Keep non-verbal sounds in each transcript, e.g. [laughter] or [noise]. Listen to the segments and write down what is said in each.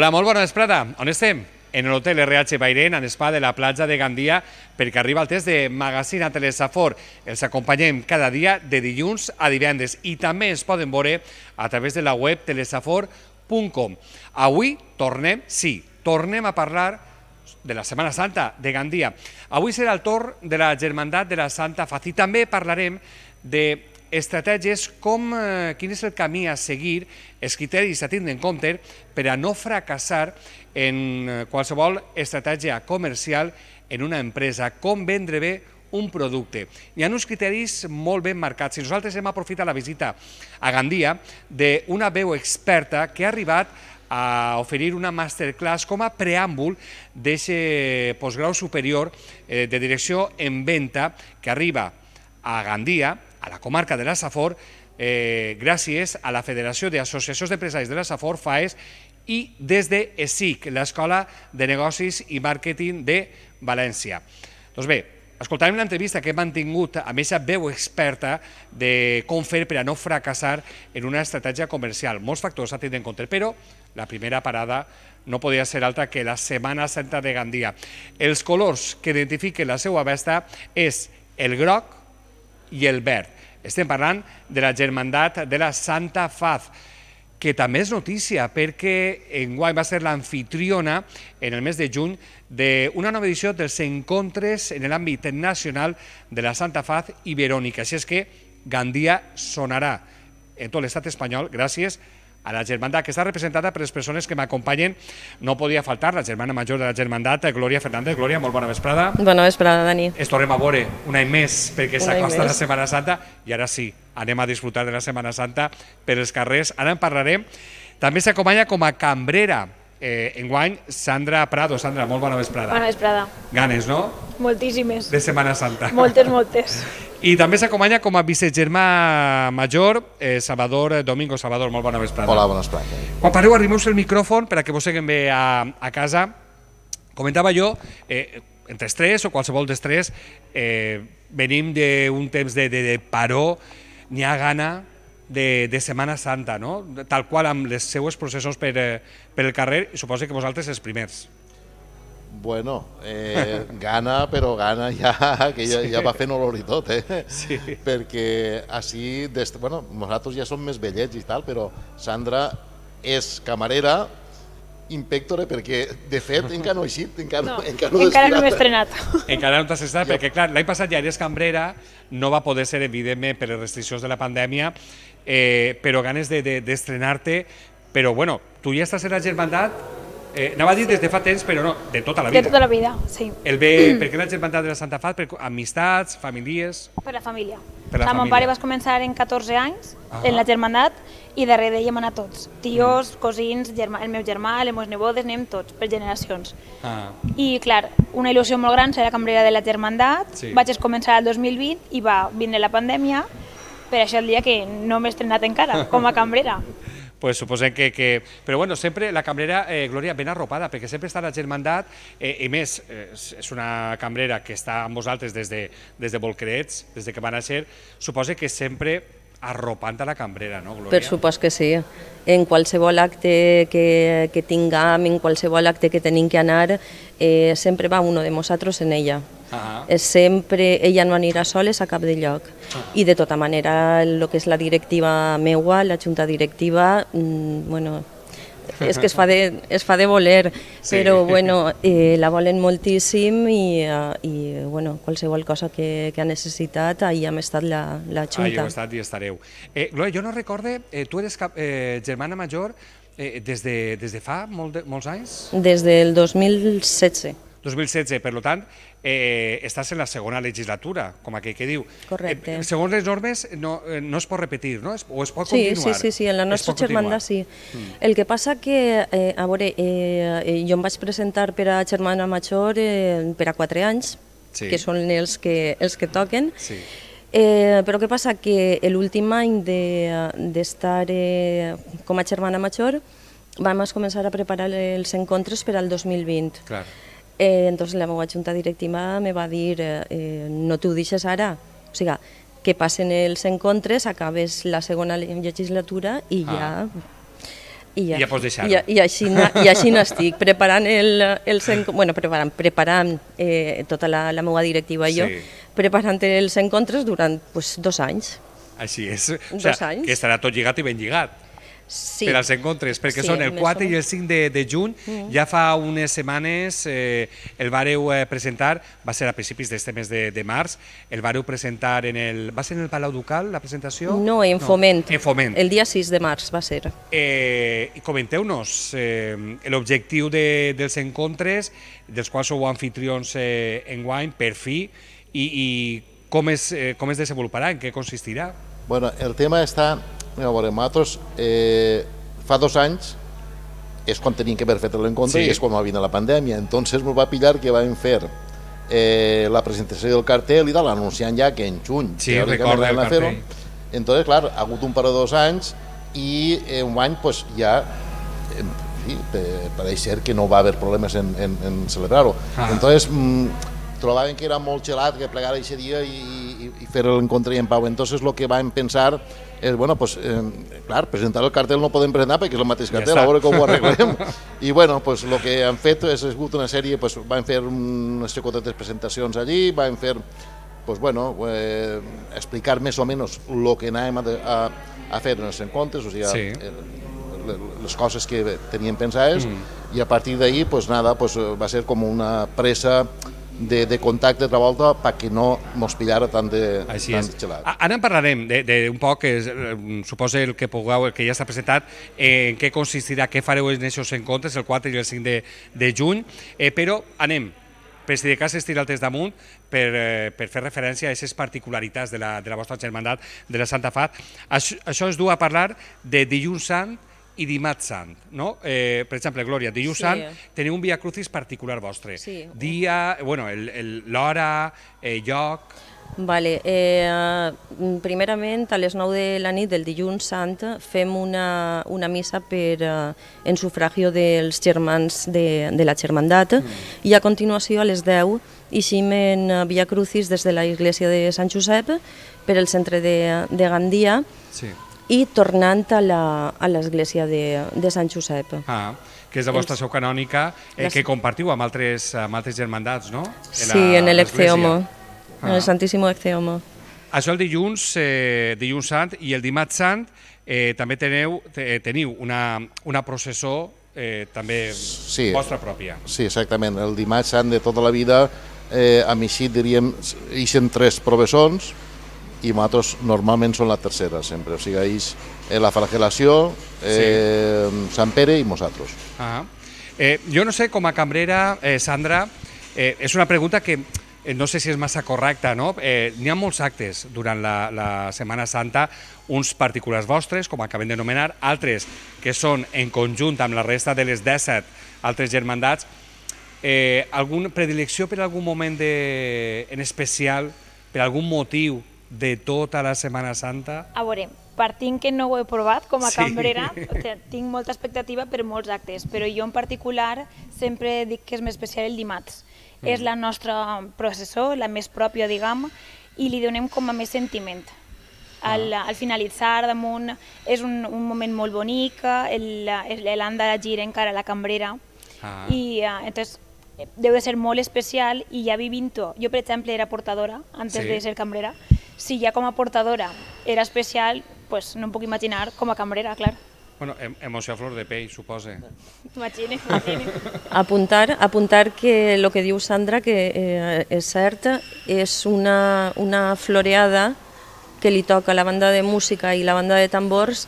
Hola, molt bona vesprada. On estem? En l'hotel RH Bairén, en l'espa de la platja de Gandia, perquè arriba el test de Magazina Telesafor. Els acompanyem cada dia de dilluns a divendres i també ens poden veure a través de la web telesafor.com. Avui tornem, sí, tornem a parlar de la Setmana Santa de Gandia. Avui serà el torn de la Germandat de la Santa Faci. També parlarem de estratègies com, eh, quin és el camí a seguir, els criteris a tindre en compte per a no fracassar en eh, qualsevol estratègia comercial en una empresa, com vendre bé un producte. Hi ha uns criteris molt ben marcats i nosaltres hem aprofitat la visita a Gandia d'una veu experta que ha arribat a oferir una masterclass com a preàmbul d'aquest postgrau superior eh, de direcció en venta que arriba a Gandia a la comarca de la Safor eh, gràcies a la Federació d'Associacions d'Empresaris de la Safor, FAES, i des de ESIC, l'Escola de Negocis i Màrqueting de València. Doncs bé, escoltarem l'entrevista que hem mantingut a aquesta veu experta de com fer per a no fracassar en una estratègia comercial. Molts factors a tenir en compte, però la primera parada no podia ser altra que la Setmana Santa de Gandia. Els colors que identifiquen la seva vesta és el groc, i el verd. Estem parlant de la germandat de la Santa Faz, que també és notícia perquè enguany va ser l'anfitriona en el mes de juny d'una nova edició dels encontres en l'àmbit nacional de la Santa Faz i Verònica. Així és que Gandia sonarà en tot l'estat espanyol gràcies a a la germandat, que està representada per les persones que m'acompanyen. No podia faltar la germana major de la germandat, Glòria Fernández. Glòria, molt bona vesprada. Bona vesprada, Dani. Es tornem a veure un any més, perquè s'acosta la Setmana Santa, i ara sí, anem a disfrutar de la Setmana Santa per els carrers. Ara en parlarem. També s'acompanya com a cambrera eh, enguany Sandra Prado. Sandra, molt bona vesprada. Bona vesprada. Ganes, no? Moltíssimes. De Setmana Santa. Moltes, moltes. [laughs] I també s'acompanya com a vicegermà major, eh, Salvador Domingo. Salvador, molt bona vesprada. Hola, bona vesprada. Quan arribeu arrimeu el micròfon per a que vos seguim bé a, a casa. Comentava jo, eh, entre estrès o qualsevol d'estrès, eh, venim d'un temps de, de, de paró, n'hi ha gana, de, de Setmana Santa, no? tal qual amb les seues processos per, eh, per el carrer, i suposo que vosaltres els primers. Bueno, eh, [laughs] gana, però gana ja, [laughs] que ja, sí. ja va fent olor i tot, eh? Sí. [laughs] Perquè així, des, bueno, nosaltres ja som més vellets i tal, però Sandra és camarera in perquè, de fet, encara no he eixit, encara no, encara no, encara no he estrenat. Encara no t'has estrenat, perquè clar, l'any passat ja eres cambrera, no va poder ser, evidentment, per les restriccions de la pandèmia, eh, però ganes d'estrenar-te, de, de, però bueno, tu ja estàs en la germandat Eh, anava a dir des de fa temps, però no, de tota la vida. De tota la vida, sí. El bé, [clears throat] per què l'has inventat de la Santa Fat? Per amistats, famílies... Per la família. Per la, la família. Mon pare vas començar en 14 anys, ah. en la germandat, i darrere d'ell hem anat tots. Tios, mm. cosins, germà, el meu germà, les meves nebodes, anem tots, per generacions. Ah. I, clar, una il·lusió molt gran ser la cambrera de la germandat. Sí. Vaig començar el 2020 i va vindre la pandèmia, per això el dia que no m'he estrenat encara, [laughs] com a cambrera pues suposem que... que... Però bueno, sempre la cambrera, eh, Glòria, ben arropada, perquè sempre està la germandat, eh, i més, eh, és una cambrera que està amb vosaltres des de, des de Volcrets, des de que van a ser, suposa que sempre arropant a la cambrera, no, Glòria? Per supost que sí. En qualsevol acte que, que tinguem, en qualsevol acte que tenim que anar, eh, sempre va uno de nosaltres en ella uh -huh. sempre ella no anirà soles a cap de lloc. Uh -huh. I de tota manera, el que és la directiva meua, la junta directiva, mm, bueno, és que es fa de, es fa de voler, sí. però bueno, eh, la volen moltíssim i, eh, i bueno, qualsevol cosa que, que ha necessitat, ahir hem estat la, la Junta. Ahir hem estat i estareu. Eh, Gloria, jo no recorde, eh, tu eres cap, eh, germana major eh, des, de, des de fa molt de, molts anys? Des del 2016. 2016. Per tant, eh, estàs en la segona legislatura, com aquell que diu. Correcte. Eh, segons les normes, no, eh, no es pot repetir, no? Es, o es pot sí, continuar? Sí, sí, sí, en la nostra germanda sí. Mm. El que passa que, eh, a veure, eh, eh, jo em vaig presentar per a germana major eh, per a quatre anys, sí. que són els que, els que toquen, sí. Eh, però què passa? Que l'últim any d'estar de, eh, com a germana major vam començar a preparar els encontres per al 2020. Clar. Eh, entonces la meva junta directiva me va dir eh, eh, no t'ho deixes ara, o sigui, que passen els encontres, acabes la segona legislatura i ah. ja... I, ja, I ja pots deixar-ho. I, i, així, I així n'estic, preparant, el, els, bueno, preparant, preparant eh, tota la, la meva directiva i sí. jo, preparant els encontres durant pues, dos anys. Així és. o sigui, Que estarà tot lligat i ben lligat sí. per als encontres, perquè sí, són el 4 i el 5 de, de juny. Mm. Ja fa unes setmanes eh, el vareu eh, presentar, va ser a principis d'aquest mes de, de març, el vareu presentar en el... Va ser en el Palau Ducal, la presentació? No, en no, Foment. En Foment. El dia 6 de març va ser. Eh, Comenteu-nos eh, l'objectiu de, dels encontres, dels quals sou anfitrions eh, en guany, per fi, i, i com, es, eh, com es desenvoluparà, en què consistirà? Bueno, el tema està Mira, veure, nosaltres eh, fa dos anys és quan tenim que haver fet l'encontre sí. i és quan va venir la pandèmia. Entonces ens va pillar que vam fer eh, la presentació del cartel i de anunciant ja que en juny sí, recorda el cartell. Entonces, clar, ha hagut un par de dos anys i eh, un any pues, ja eh, sí, pareix ser que no va haver problemes en, en, en celebrar-ho. Ah. Entonces, mm, trobaven que era molt gelat que plegar aquest dia i, i, i fer l'encontre i en pau. Entonces lo que vam pensar és, bueno, pues, eh, clar, presentar el cartel no podem presentar perquè és el mateix cartel, ja a veure com ho arreglem. [laughs] I bueno, pues, el que han fet és hagut una sèrie, pues, vam fer unes xocotetes presentacions allí, vam fer pues, bueno, eh, explicar més o menys el que anàvem a, a, a fer en els encontres, o sigui, sí. Eh, les coses que teníem pensades, mm. i a partir d'ahir, pues, nada, pues, va ser com una pressa de, de contacte de Travolta perquè no mos pillara tant de, Així tant de gelat. Ara en parlarem de, de un poc, eh, suposo el que pugueu, el que ja està presentat, eh, en què consistirà, què fareu en aquests encontres, el 4 i el 5 de, de juny, eh, però anem, per si de cas estirar el test damunt, per, eh, per fer referència a aquestes particularitats de la, de la vostra germandat de la Santa Fat. Això, això es du a parlar de dilluns sant, i dimarts sant, no? Eh, per exemple, Glòria, dilluns sí. sant teniu un Via Crucis particular vostre. Sí. Dia, bueno, l'hora, el, el, eh, lloc... Vale, eh, mm, primerament a les 9 de la nit del dilluns sant fem una, una missa per, eh, en sufragio dels germans de, de la germandat mm. i a continuació a les 10 eixim en eh, Via Crucis des de la iglesia de Sant Josep per el centre de, de Gandia sí i tornant a l'església de, de Sant Josep. Ah, que és la vostra seu canònica, eh, que compartiu amb altres, amb altres germandats, no? En la, sí, en l'Exceomo, ah. en el ah. Santíssimo Exceomo. Això el dilluns, eh, dilluns sant, i el dimarts sant eh, també teniu, teniu una, una processó eh, també sí, vostra pròpia. Sí, exactament. El dimarts sant de tota la vida eh, amb així diríem, hi tres provessons, i matos normalment són la tercera sempre, o sigui, ells, eh, la flagelació, eh, sí. Sant Pere i nosaltres. Ah. Eh, jo no sé, com a cambrera, eh, Sandra, eh, és una pregunta que eh, no sé si és massa correcta, no? Eh, N'hi ha molts actes durant la, la Setmana Santa, uns particulars vostres, com acabem de nomenar, altres que són en conjunt amb la resta de les 17 altres germandats. Eh, alguna predilecció per algun moment de, en especial, per algun motiu de tota la Setmana Santa? A veure, partint que no ho he provat com a sí. cambrera, [laughs] tinc molta expectativa per molts actes, però jo en particular sempre dic que és més especial el dimarts. Mm. És la nostra processó, la més pròpia, diguem, i li donem com a més sentiment. Al, ah. al finalitzar damunt és un, un moment molt bonic, l'han de girar encara la cambrera, ah. i uh, entonces deu de ser molt especial i ja vivint-ho. Jo, per exemple, era portadora antes sí. de ser cambrera. Si ja com a portadora era especial, pues no em puc imaginar com a cambrera, clar. Bueno, emoció a flor de pell, suposa. Imagine, [laughs] imagine. Apuntar, apuntar que el que diu Sandra, que eh, és cert, és una, una floreada que li toca la banda de música i la banda de tambors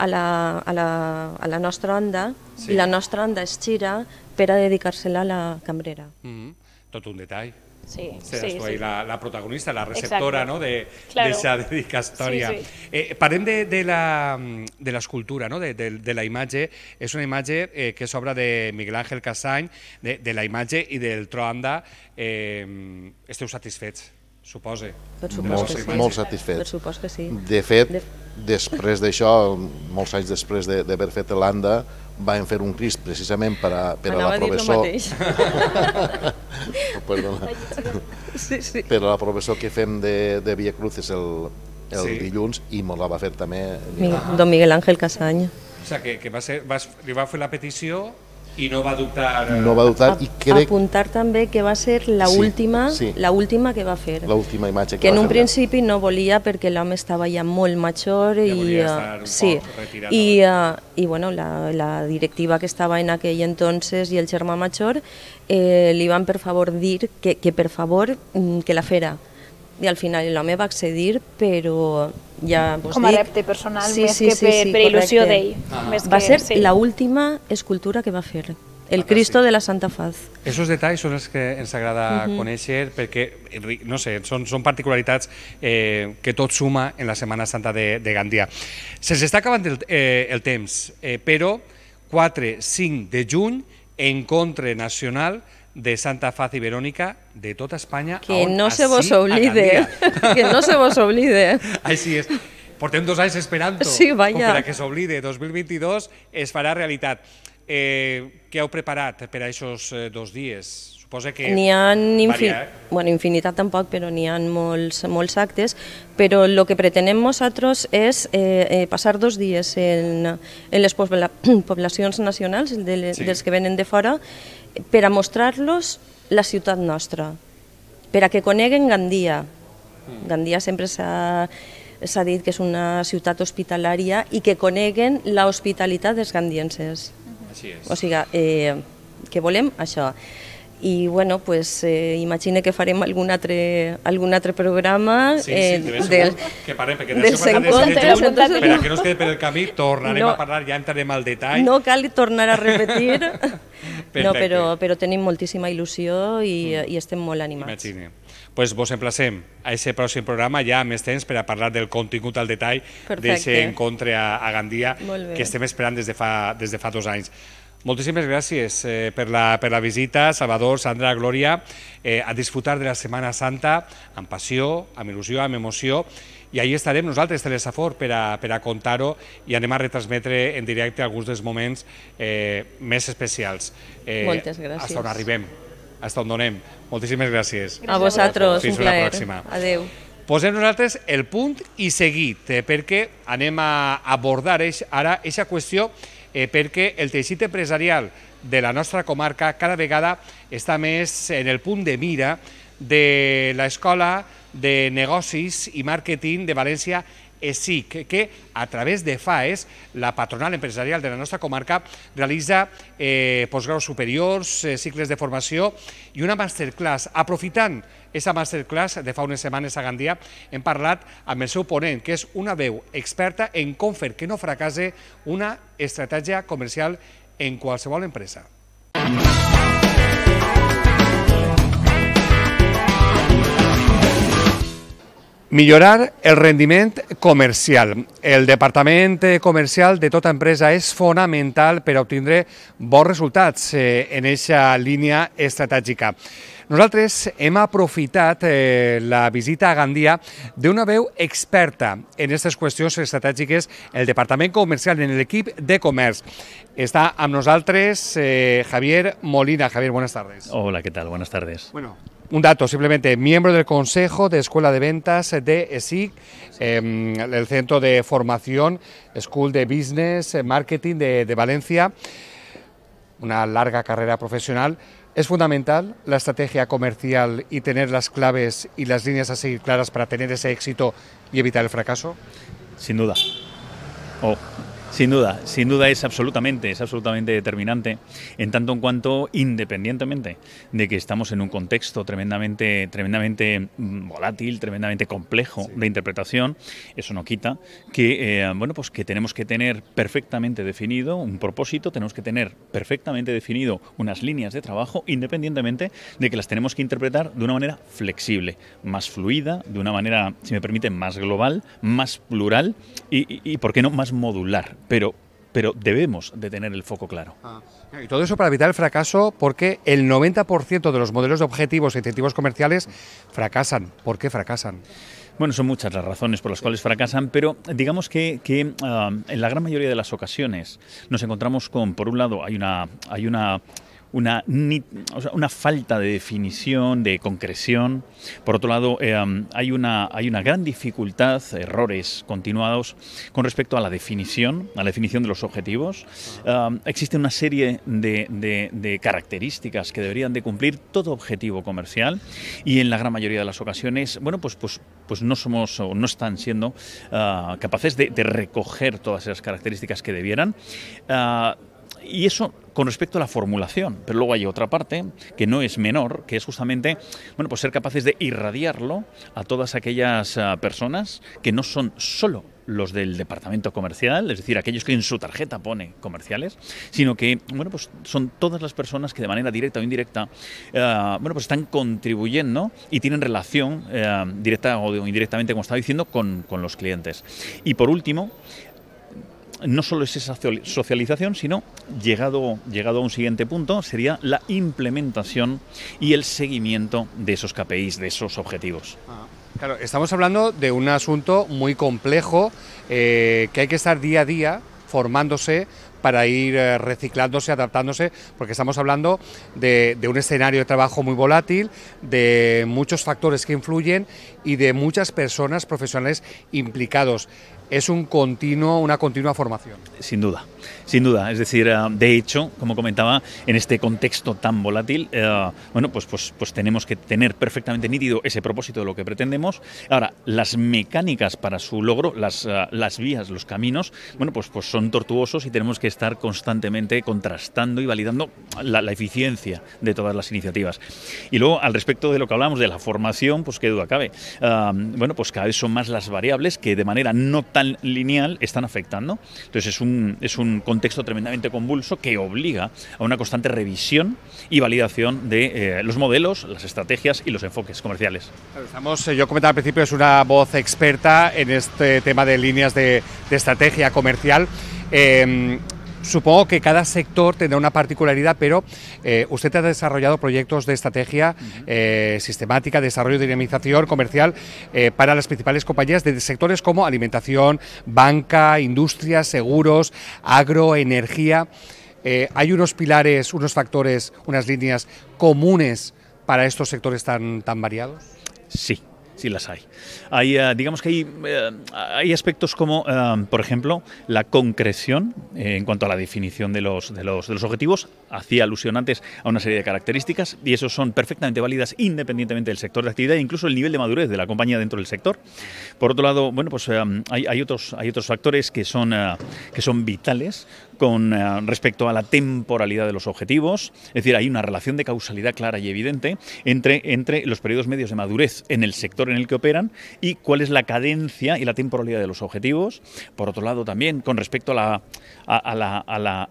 a la, a la, a la nostra onda, sí. i la nostra onda es gira per a dedicar-se-la a la cambrera. Mm -hmm. Tot un detall. Sí, Seràs sí, tu sí. La, la protagonista, la receptora no? de claro. d'aquesta dedicatòria. Sí, sí. Eh, parlem de, de l'escultura, no? de, de, de la imatge. És una imatge eh, que és obra de Miguel Ángel Casany, de, de la imatge i del Troanda. Eh, esteu satisfets? Supose. Molt, sí. molt satisfet. Per supos que sí. De fet, de... després d'això, molts anys després d'haver de, fet l'Anda, vam fer un crist precisament per a, per Anava a la professor... oh, [laughs] perdona. Sí, sí. Per a la professor que fem de, de Via Cruces el, el sí. dilluns i me la va fer també... Miguel, ah. Don Miguel Ángel Casany. O sigui, sea, que, que va ser, va, li va fer la petició i no va dubtar... Eh, no va dubtar i crec... Apuntar també que va ser la sí, última, sí. la última que va fer. La última imatge que, que en un principi no volia perquè l'home estava ja molt major ja i... Uh, sí, i, uh, i bueno, la, la directiva que estava en aquell entonces i el germà major eh, li van per favor dir que, que per favor mm, que la fera i al final l'home va accedir, però ja vos Com a dic... repte personal, sí, més sí, que sí, per, sí, per il·lusió d'ell. Ah. va que, ser sí. l'última escultura que va fer, el ah, Cristo sí. de la Santa Faz. Esos detalls són els que ens agrada uh -huh. conèixer perquè, no sé, són, són particularitats eh, que tot suma en la Setmana Santa de, de Gandia. Se'ns està acabant el, eh, el temps, eh, però 4-5 de juny, encontre nacional de Santa Faz y Verónica de toda España. Que no se vos oblide, [laughs] que no se vos oblide. Així és. Portem dos anys esperant sí, vaya. per a que s'oblide. 2022 es farà realitat. Eh, què heu preparat per a aquests eh, dos dies? Suposa que... N'hi ha infin... Eh? bueno, infinitat tampoc, però n'hi ha molts, molts actes, però el que pretenem nosaltres és eh, eh, passar dos dies en, en les [clears throat] poblacions nacionals de les, sí. dels que venen de fora per a mostrar-los la ciutat nostra, per a que coneguen Gandia. Mm. Gandia sempre s'ha dit que és una ciutat hospitalària i que coneguen la hospitalitat dels gandienses. Així és. O sigui, eh, que volem això i bueno, pues, eh, imagina que farem algun altre, algun altre programa sí, sí, eh, sí, del, que parem, perquè dels encontres entonces... per a que no es quede per el camí tornarem no, a parlar, ja entrarem al detall no cal tornar a repetir [laughs] no, però, però tenim moltíssima il·lusió i, mm. i estem molt animats imagina pues vos emplacem a ese pròxim programa ja amb més temps per a parlar del contingut al detall d'aquest encontre a, a Gandia que estem esperant des de fa, des de fa dos anys. Moltíssimes gràcies eh, per, la, per la visita, Salvador, Sandra, Glòria, eh, a disfrutar de la Setmana Santa amb passió, amb il·lusió, amb emoció, i ahir estarem nosaltres, Telesafor, per a, per a contar-ho i anem a retransmetre en directe alguns dels moments eh, més especials. Eh, Moltes gràcies. Hasta on arribem, hasta on donem. Moltíssimes gràcies. A vosaltres, Fins un plaer. Fins la pròxima. Adéu. Posem nosaltres el punt i seguit, eh, perquè anem a abordar ara aquesta qüestió eh, perquè el teixit empresarial de la nostra comarca cada vegada està més en el punt de mira de l'escola de negocis i màrqueting de València ESIC, eh, que a través de FAES, la patronal empresarial de la nostra comarca, realitza eh, postgraus superiors, eh, cicles de formació i una masterclass. Aprofitant aquesta masterclass de fa unes setmanes a Gandia, hem parlat amb el seu ponent, que és una veu experta en com fer que no fracasse una estratègia comercial en qualsevol empresa. Música Millorar el rendiment comercial. El departament comercial de tota empresa és fonamental per obtindre bons resultats eh, en aquesta línia estratègica. Nosaltres hem aprofitat eh, la visita a Gandia d'una veu experta en aquestes qüestions estratègiques, el Departament Comercial en l'equip de comerç. Està amb nosaltres eh, Javier Molina. Javier, buenas tardes. Hola, ¿qué tal? Buenas tardes. Bueno, Un dato, simplemente, miembro del Consejo de Escuela de Ventas de ESIC, em, el Centro de Formación School de Business eh, Marketing de, de Valencia, una larga carrera profesional. Es fundamental la estrategia comercial y tener las claves y las líneas a seguir claras para tener ese éxito y evitar el fracaso. Sin duda. Oh sin duda, sin duda es absolutamente, es absolutamente determinante, en tanto en cuanto, independientemente de que estamos en un contexto tremendamente, tremendamente mm, volátil, tremendamente complejo de interpretación, eso no quita que, eh, bueno, pues que tenemos que tener perfectamente definido un propósito, tenemos que tener perfectamente definido unas líneas de trabajo, independientemente de que las tenemos que interpretar de una manera flexible, más fluida, de una manera, si me permite, más global, más plural y ¿por qué no, más modular pero pero debemos de tener el foco claro. Ah. y todo eso para evitar el fracaso porque el 90% de los modelos de objetivos e incentivos comerciales fracasan. ¿Por qué fracasan? Bueno, son muchas las razones por las cuales fracasan, pero digamos que, ah, en la gran mayoría de las ocasiones nos encontramos con, por un lado, hay una, hay una una, falta de definición, de concreción. Por otro lado, eh, hay, una, hay una gran dificultad, errores continuados con respecto a la definición, a la definición de los objetivos. existe una serie de, características que deberían de cumplir todo objetivo comercial y en la gran mayoría de las ocasiones, bueno, pues, pues, pues no somos o no están siendo ah, capaces de, recoger todas esas características que debieran. Ah, y eso con respecto a la formulación. Pero luego hay otra parte que no es menor, que es justamente bueno, pues ser capaces de irradiarlo a todas aquellas ah, personas que no son solo los del departamento comercial, es decir, aquellos que en su tarjeta pone comerciales, sino que bueno, pues son todas las personas que de manera directa o indirecta ah, bueno, pues están contribuyendo y tienen relación eh, directa o indirectamente, como estaba diciendo, con, con, los clientes. Y por último, no solo es esa socialización, sino llegado, llegado a un siguiente punto, sería la implementación y el seguimiento de esos KPIs, de esos objetivos. Ah, claro, estamos hablando de un asunto muy complejo eh, que hay que estar día a día formándose para ir eh, reciclándose, adaptándose, porque estamos hablando de, de, un escenario de trabajo muy volátil, de muchos factores que influyen y de muchas personas profesionales implicados es un continuo, una continua formación. Sin duda, sin duda. Es decir, eh, de hecho, como comentaba, en este contexto tan volátil, eh, bueno, pues, pues, pues tenemos que tener perfectamente nítido ese propósito de lo que pretendemos. Ahora, las mecánicas para su logro, las, eh, las vías, los caminos, bueno, pues, pues son tortuosos y tenemos que estar constantemente contrastando y validando la, eficiencia de todas las iniciativas. Y luego, al respecto de lo que hablamos de la formación, pues qué duda cabe. bueno, pues cada vez son más las variables que de manera no tan lineal están afectando. Entonces es un, contexto tremendamente convulso que obliga a una constante revisión y validación de eh, los modelos, las estrategias y los enfoques comerciales. Estamos, eh, yo comentaba al principio, es una voz experta en este tema de líneas de, estrategia comercial. Eh, Supongo que cada sector tendrá una particularidad, pero eh, usted ha desarrollado proyectos de estrategia eh, sistemática, desarrollo, dinamización comercial eh, para las principales compañías de sectores como alimentación, banca, industria, seguros, agro, energía. ¿Hay unos pilares, unos factores, unas líneas comunes para estos sectores tan, tan variados? Sí, y las hay. Hay, eh, digamos que hay, eh, hay aspectos como, eh, por ejemplo, la concreción en cuanto a la definición de los, de los, de los objetivos, hacía alusión antes a una serie de características y esos son perfectamente válidas independientemente del sector de actividad e incluso el nivel de madurez de la compañía dentro del sector. Por otro lado, bueno, pues hay, hay otros, hay otros factores que son, que son vitales, con eh, respecto a la temporalidad de los objetivos, es decir, hay una relación de causalidad clara y evidente entre, entre los periodos medios de madurez en el sector en el que operan y cuál es la cadencia y la temporalidad de los objetivos. Por otro lado, también con respecto a, a,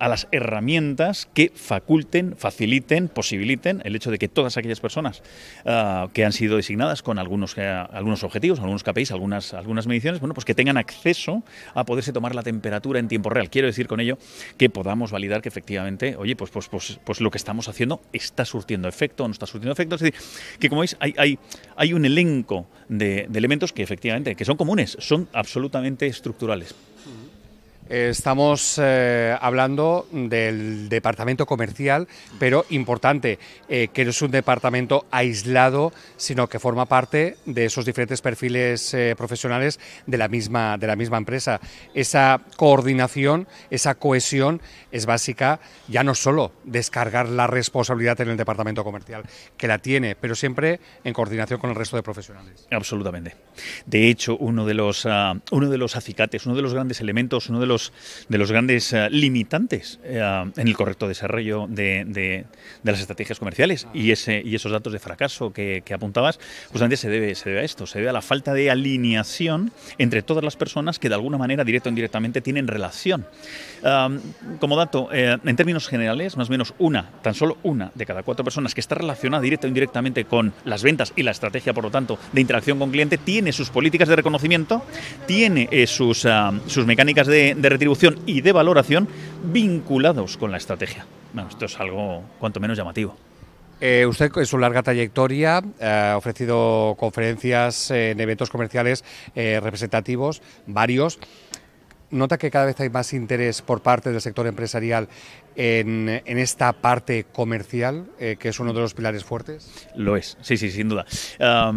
las herramientas que faculten, faciliten, posibiliten el hecho de que todas aquellas personas ah, que han sido designadas con algunos, eh, algunos objetivos, algunos KPIs, algunas, algunas mediciones, bueno, pues que tengan acceso a poderse tomar la temperatura en tiempo real. Quiero decir con ello que podamos validar que efectivamente, oye, pues, pues, pues, pues lo que estamos haciendo está surtiendo efecto o no está surtiendo efecto. Es decir, que como veis, hay, un elenco de, de elementos que efectivamente que son comunes, son absolutamente estructurales. Estamos eh, hablando del departamento comercial, pero importante, eh, que no es un departamento aislado, sino que forma parte de esos diferentes perfiles eh, profesionales de la, misma, de la misma empresa. Esa coordinación, esa cohesión es básica, ya no solo descargar la responsabilidad en el departamento comercial, que la tiene, pero siempre en coordinación con el resto de profesionales. Absolutamente. De hecho, uno de los, ah, uno de los acicates, uno de los grandes elementos, uno de los de los grandes eh, limitantes eh, en el correcto desarrollo de, las estrategias comerciales y, ese, y esos datos de fracaso que, apuntabas, justamente se debe, se debe a esto, se debe a la falta de alineación entre todas las personas que de alguna manera, directo o indirectamente, tienen relación. como dato, eh, en términos generales, más o menos una, tan solo una de cada cuatro personas que está relacionada directa o indirectamente con las ventas y la estrategia, por lo tanto, de interacción con cliente, tiene sus políticas de reconocimiento, tiene sus, sus mecánicas de retribución y de valoración vinculados con la estrategia. esto es algo cuanto menos llamativo. Eh, usted, es su larga trayectoria, eh, ha ofrecido conferencias en eventos comerciales eh, representativos, varios. ¿Nota que cada vez hay más interés por parte del sector empresarial en, esta parte comercial, que es uno de los pilares fuertes? Lo es, sí, sí, sin duda. ha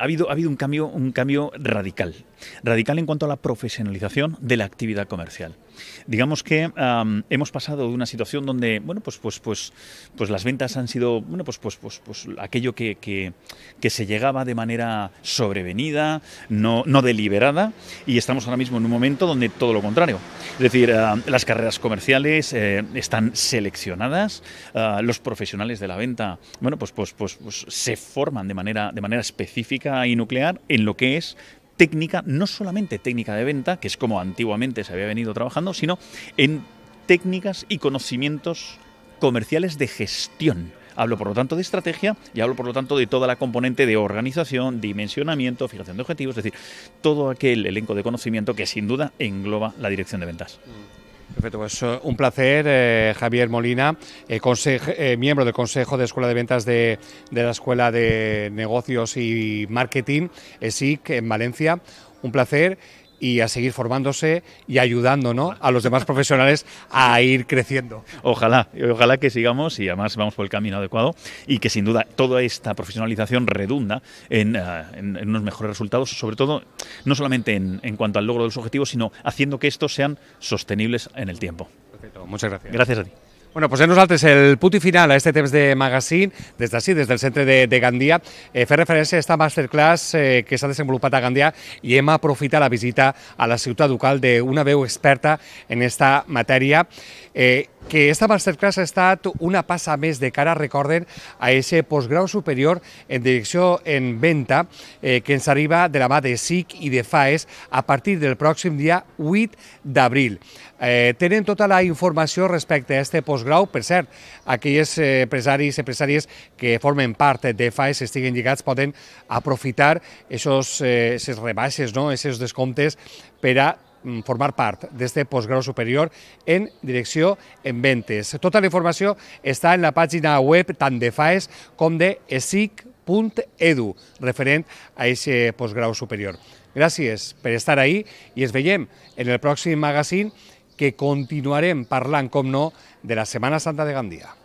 habido, ha habido un, cambio, un cambio radical Radical en cuanto a la profesionalización de la actividad comercial. Digamos que hemos pasado de una situación donde, bueno, pues, pues, pues, pues las ventas han sido, bueno, pues, pues, pues, pues aquello que, se llegaba de manera sobrevenida, no, deliberada, y estamos ahora mismo en un momento donde todo lo contrario. Es decir, ah, las carreras comerciales eh, están seleccionadas, ah, los profesionales de la venta, bueno, pues, pues, pues, pues, se forman de manera, de manera específica y nuclear en lo que es técnica, no solamente técnica de venta, que es como antiguamente se había venido trabajando, sino en técnicas y conocimientos comerciales de gestión. Hablo por lo tanto de estrategia y hablo por lo tanto de toda la componente de organización, dimensionamiento, fijación de objetivos, es decir, todo aquel elenco de conocimiento que sin duda engloba la dirección de ventas. Mm. Perfecto, pues eh, un placer, eh, Javier Molina, eh, miembro del Consejo de Escuela de Ventas de, de la Escuela de Negocios y Marketing, ESIC, en Valencia. Un placer y a seguir formándose y ayudando a los demás profesionales a ir creciendo. Ojalá, ojalá que sigamos y además vamos por el camino adecuado y que sin duda toda esta profesionalización redunda eh, en, unos mejores resultados, sobre todo no solamente en, en cuanto al logro de los objetivos, sino haciendo que estos sean sostenibles en el tiempo. Perfecto, muchas gracias. Gracias a ti. Bueno, posem pues nosaltres el punt final a aquest temps de magazín, des d'ací, des del centre de, de Gandia, eh, fer referència a aquesta masterclass eh, que s'ha desenvolupat a Gandia i hem aprofitat la visita a la ciutat local d'una veu experta en aquesta matèria eh, que esta masterclass ha estat una passa més de cara, recorden, a ese postgrau superior en direcció en venta eh, que ens arriba de la mà de SIC i de FAES a partir del pròxim dia 8 d'abril. Eh, tenen tota la informació respecte a este postgrau, per cert, aquells empresaris eh, i empresàries que formen part de FAES estiguen lligats poden aprofitar aquestes eh, rebaixes, no? descomptes per a Mm, formar part d'este postgrau superior en direcció en ventes. Tota la informació està en la pàgina web tant de FAES com de esic.edu referent a aquest postgrau superior. Gràcies per estar ahí i ens veiem en el pròxim magazín que continuarem parlant, com no, de la Setmana Santa de Gandia.